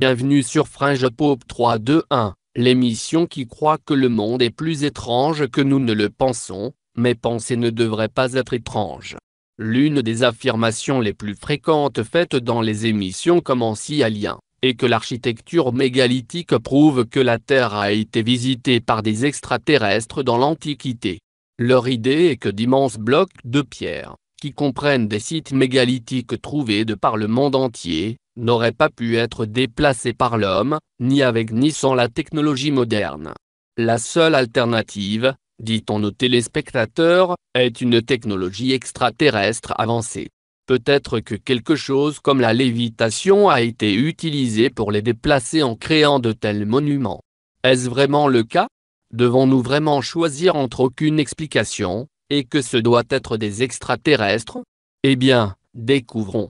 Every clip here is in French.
Bienvenue sur Fringe Pop 321, l'émission qui croit que le monde est plus étrange que nous ne le pensons, mais penser ne devrait pas être étrange. L'une des affirmations les plus fréquentes faites dans les émissions comme à lien, est que l'architecture mégalithique prouve que la Terre a été visitée par des extraterrestres dans l'Antiquité. Leur idée est que d'immenses blocs de pierre, qui comprennent des sites mégalithiques trouvés de par le monde entier, n'auraient pas pu être déplacés par l'homme, ni avec ni sans la technologie moderne. La seule alternative, dit-on aux téléspectateurs, est une technologie extraterrestre avancée. Peut-être que quelque chose comme la lévitation a été utilisé pour les déplacer en créant de tels monuments. Est-ce vraiment le cas Devons-nous vraiment choisir entre aucune explication et que ce doit être des extraterrestres Eh bien, découvrons.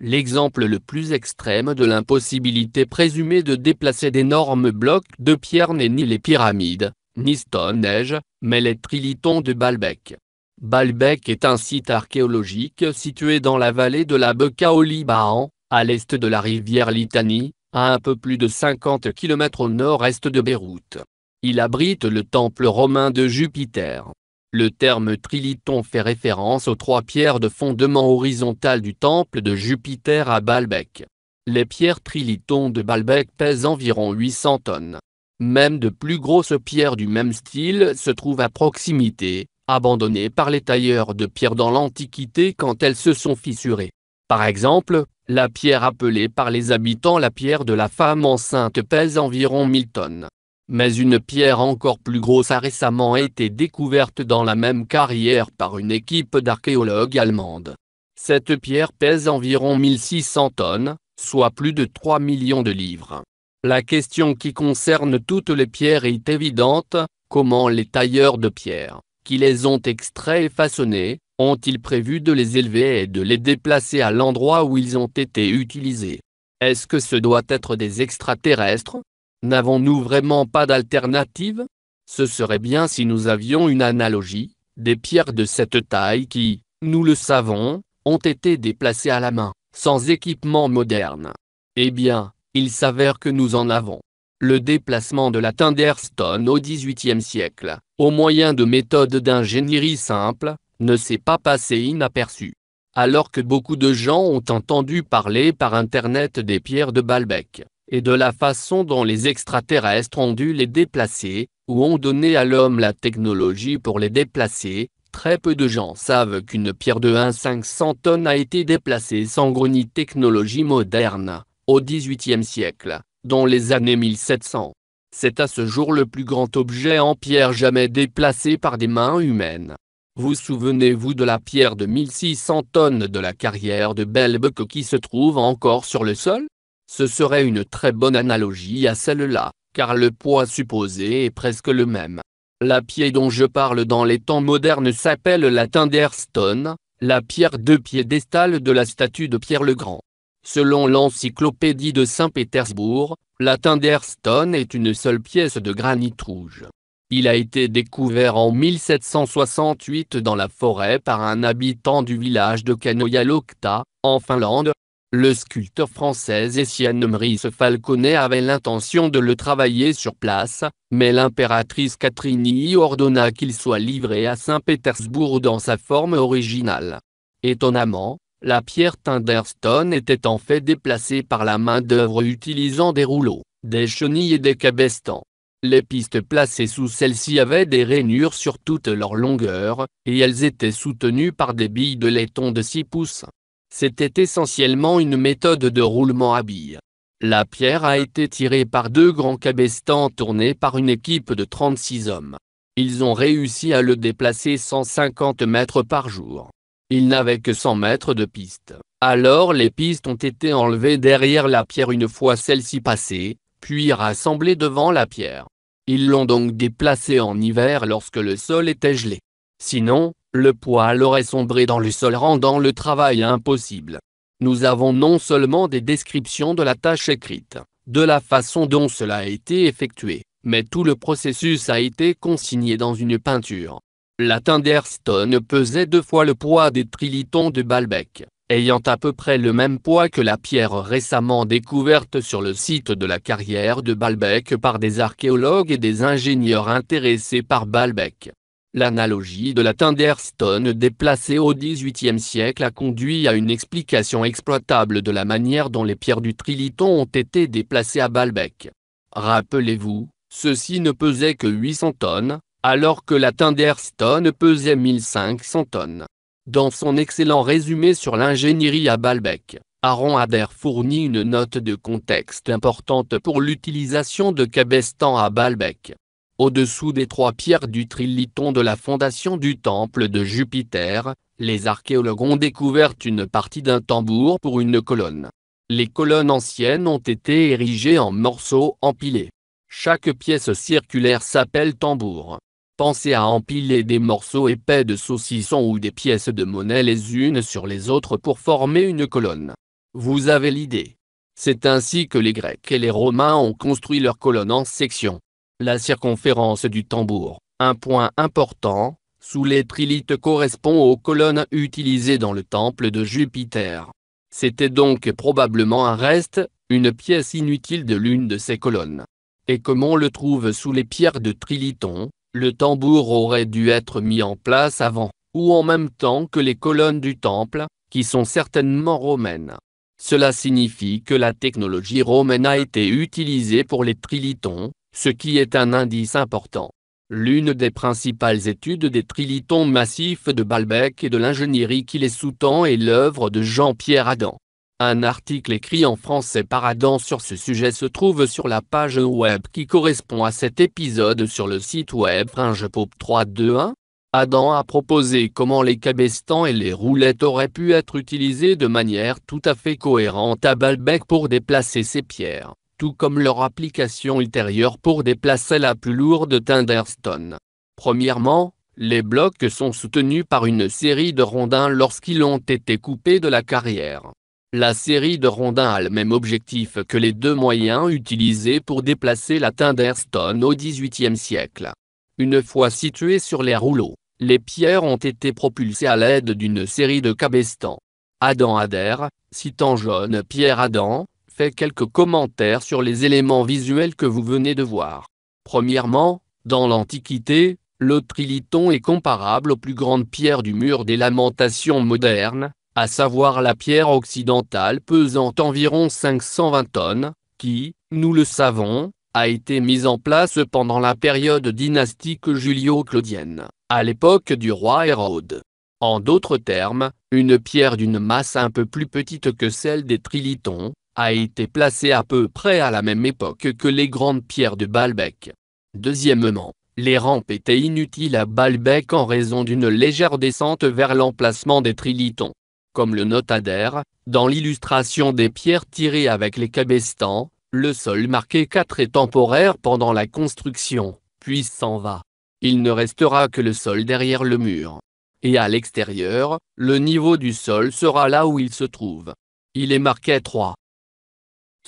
L'exemple le plus extrême de l'impossibilité présumée de déplacer d'énormes blocs de pierre n'est ni les pyramides, ni Stonehenge, mais les trilithons de Baalbek. Baalbek est un site archéologique situé dans la vallée de la Beka au Liban, à l'est de la rivière Litanie, à un peu plus de 50 km au nord-est de Beyrouth. Il abrite le temple romain de Jupiter. Le terme trilithon fait référence aux trois pierres de fondement horizontal du temple de Jupiter à Balbec. Les pierres trilithon de Balbec pèsent environ 800 tonnes. Même de plus grosses pierres du même style se trouvent à proximité, abandonnées par les tailleurs de pierre dans l'Antiquité quand elles se sont fissurées. Par exemple, la pierre appelée par les habitants la pierre de la femme enceinte pèse environ 1000 tonnes mais une pierre encore plus grosse a récemment été découverte dans la même carrière par une équipe d'archéologues allemandes. Cette pierre pèse environ 1600 tonnes, soit plus de 3 millions de livres. La question qui concerne toutes les pierres est évidente, comment les tailleurs de pierre, qui les ont extraits et façonnés, ont-ils prévu de les élever et de les déplacer à l'endroit où ils ont été utilisés Est-ce que ce doit être des extraterrestres, N'avons-nous vraiment pas d'alternative Ce serait bien si nous avions une analogie, des pierres de cette taille qui, nous le savons, ont été déplacées à la main, sans équipement moderne. Eh bien, il s'avère que nous en avons. Le déplacement de la Thunderstone au XVIIIe siècle, au moyen de méthodes d'ingénierie simples, ne s'est pas passé inaperçu. Alors que beaucoup de gens ont entendu parler par Internet des pierres de Balbec, et de la façon dont les extraterrestres ont dû les déplacer, ou ont donné à l'homme la technologie pour les déplacer, très peu de gens savent qu'une pierre de 1,500 tonnes a été déplacée sans grenier technologie moderne, au XVIIIe siècle, dans les années 1700. C'est à ce jour le plus grand objet en pierre jamais déplacé par des mains humaines. Vous souvenez-vous de la pierre de 1600 tonnes de la carrière de Belbec qui se trouve encore sur le sol ce serait une très bonne analogie à celle-là, car le poids supposé est presque le même. La pierre dont je parle dans les temps modernes s'appelle la Tinderstone, la pierre de piédestal de la statue de Pierre le Grand. Selon l'encyclopédie de Saint-Pétersbourg, la Tinderstone est une seule pièce de granit rouge. Il a été découvert en 1768 dans la forêt par un habitant du village de Kanoyalokta, en Finlande, le sculpteur français Etienne Maurice Falconet avait l'intention de le travailler sur place, mais l'impératrice Catherine ordonna qu'il soit livré à Saint-Pétersbourg dans sa forme originale. Étonnamment, la pierre Tinderstone était en fait déplacée par la main-d'œuvre utilisant des rouleaux, des chenilles et des cabestans. Les pistes placées sous celles-ci avaient des rainures sur toute leur longueur, et elles étaient soutenues par des billes de laiton de 6 pouces. C'était essentiellement une méthode de roulement à billes. La pierre a été tirée par deux grands cabestans tournés par une équipe de 36 hommes. Ils ont réussi à le déplacer 150 mètres par jour. Ils n'avaient que 100 mètres de piste. Alors les pistes ont été enlevées derrière la pierre une fois celle-ci passée, puis rassemblées devant la pierre. Ils l'ont donc déplacée en hiver lorsque le sol était gelé. Sinon, le poil aurait sombré dans le sol rendant le travail impossible. Nous avons non seulement des descriptions de la tâche écrite, de la façon dont cela a été effectué, mais tout le processus a été consigné dans une peinture. La Thunderstone pesait deux fois le poids des trilitons de Balbec, ayant à peu près le même poids que la pierre récemment découverte sur le site de la carrière de Balbec par des archéologues et des ingénieurs intéressés par Balbec. L'analogie de la Tinderstone déplacée au XVIIIe siècle a conduit à une explication exploitable de la manière dont les pierres du Triliton ont été déplacées à Balbec. Rappelez-vous, ceci ne pesait que 800 tonnes, alors que la Tinderstone pesait 1500 tonnes. Dans son excellent résumé sur l'ingénierie à Balbec, Aaron Adair fournit une note de contexte importante pour l'utilisation de cabestan à Balbec. Au-dessous des trois pierres du trilithon de la fondation du temple de Jupiter, les archéologues ont découvert une partie d'un tambour pour une colonne. Les colonnes anciennes ont été érigées en morceaux empilés. Chaque pièce circulaire s'appelle tambour. Pensez à empiler des morceaux épais de saucisson ou des pièces de monnaie les unes sur les autres pour former une colonne. Vous avez l'idée. C'est ainsi que les Grecs et les Romains ont construit leurs colonnes en sections la circonférence du tambour. Un point important, sous les trilithes correspond aux colonnes utilisées dans le temple de Jupiter. C'était donc probablement un reste, une pièce inutile de l'une de ces colonnes. Et comme on le trouve sous les pierres de Triliton, le tambour aurait dû être mis en place avant, ou en même temps que les colonnes du temple, qui sont certainement romaines. Cela signifie que la technologie romaine a été utilisée pour les trilitons, ce qui est un indice important. L'une des principales études des trilithons massifs de Balbec et de l'ingénierie qui les sous-tend est l'œuvre de Jean-Pierre Adam. Un article écrit en français par Adam sur ce sujet se trouve sur la page web qui correspond à cet épisode sur le site web fringepop 321. Adam a proposé comment les cabestans et les roulettes auraient pu être utilisés de manière tout à fait cohérente à Balbec pour déplacer ces pierres tout comme leur application ultérieure pour déplacer la plus lourde Thunderstone. Premièrement, les blocs sont soutenus par une série de rondins lorsqu'ils ont été coupés de la carrière. La série de rondins a le même objectif que les deux moyens utilisés pour déplacer la Tinderstone au XVIIIe siècle. Une fois situés sur les rouleaux, les pierres ont été propulsées à l'aide d'une série de cabestans. Adam Adair, citant jaune Pierre Adam, fait quelques commentaires sur les éléments visuels que vous venez de voir. Premièrement, dans l'Antiquité, le triliton est comparable aux plus grandes pierres du mur des lamentations modernes, à savoir la pierre occidentale pesant environ 520 tonnes, qui, nous le savons, a été mise en place pendant la période dynastique julio-claudienne, à l'époque du roi Hérode. En d'autres termes, une pierre d'une masse un peu plus petite que celle des trilitons, a été placé à peu près à la même époque que les grandes pierres de Balbec. Deuxièmement, les rampes étaient inutiles à Balbec en raison d'une légère descente vers l'emplacement des trilitons. Comme le note Adair, dans l'illustration des pierres tirées avec les cabestans, le sol marqué 4 est temporaire pendant la construction, puis s'en va. Il ne restera que le sol derrière le mur. Et à l'extérieur, le niveau du sol sera là où il se trouve. Il est marqué 3.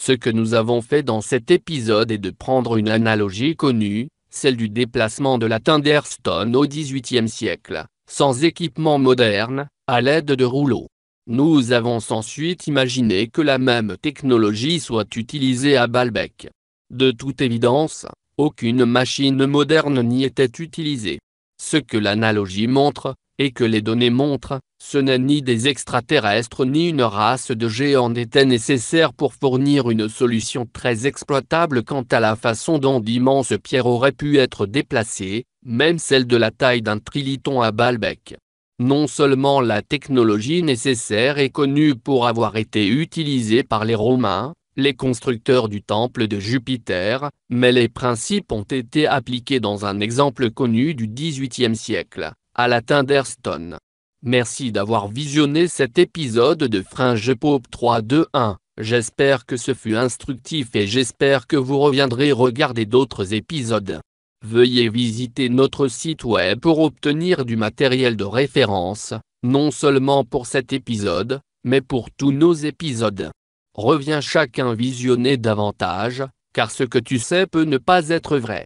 Ce que nous avons fait dans cet épisode est de prendre une analogie connue, celle du déplacement de la Thunderstone au XVIIIe siècle, sans équipement moderne, à l'aide de rouleaux. Nous avons ensuite imaginé que la même technologie soit utilisée à Balbec. De toute évidence, aucune machine moderne n'y était utilisée. Ce que l'analogie montre, et que les données montrent, ce n'est ni des extraterrestres ni une race de géants n'étaient nécessaire pour fournir une solution très exploitable quant à la façon dont d'immenses pierres auraient pu être déplacées, même celles de la taille d'un trilithon à balbec. Non seulement la technologie nécessaire est connue pour avoir été utilisée par les Romains, les constructeurs du temple de Jupiter, mais les principes ont été appliqués dans un exemple connu du XVIIIe siècle à la Tinderstone. Merci d'avoir visionné cet épisode de Fringe Pop 1. J'espère que ce fut instructif et j'espère que vous reviendrez regarder d'autres épisodes. Veuillez visiter notre site web pour obtenir du matériel de référence, non seulement pour cet épisode, mais pour tous nos épisodes. Reviens chacun visionner davantage, car ce que tu sais peut ne pas être vrai.